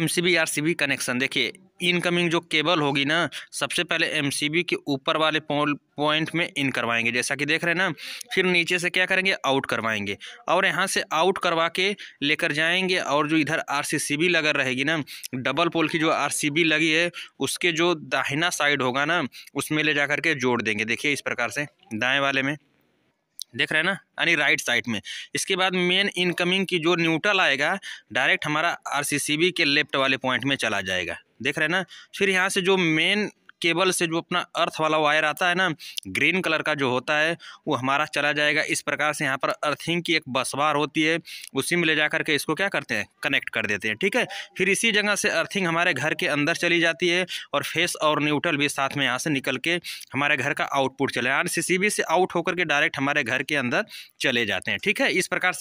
M C B R C B connection देखिए incoming जो cable होगी ना सबसे पहले एम सी बी के ऊपर वाले पॉइंट में इन करवाएंगे जैसा कि देख रहे हैं ना फिर नीचे से क्या करेंगे आउट करवाएंगे और यहाँ से आउट करवा के लेकर जाएंगे और जो इधर आर सी सी बी लगा रहेगी ना डबल पोल की जो आर सी बी लगी है उसके जो दाहिना साइड होगा ना उसमें ले जा करके जोड़ देंगे देखिए इस प्रकार से दाएँ वाले में देख रहे हैं ना यानी राइट साइड में इसके बाद मेन इनकमिंग की जो न्यूट्रल आएगा डायरेक्ट हमारा आरसीसीबी के लेफ्ट वाले पॉइंट में चला जाएगा देख रहे हैं ना फिर यहाँ से जो मेन केबल से जो अपना अर्थ वाला वायर आता है ना ग्रीन कलर का जो होता है वो हमारा चला जाएगा इस प्रकार से यहाँ पर अर्थिंग की एक बसवार होती है उसी में ले जा करके इसको क्या करते हैं कनेक्ट कर देते हैं ठीक है फिर इसी जगह से अर्थिंग हमारे घर के अंदर चली जाती है और फेस और न्यूट्रल भी साथ में यहाँ से निकल के हमारे घर का आउटपुट चले आर से आउट होकर के डायरेक्ट हमारे घर के अंदर चले जाते हैं ठीक है इस प्रकार से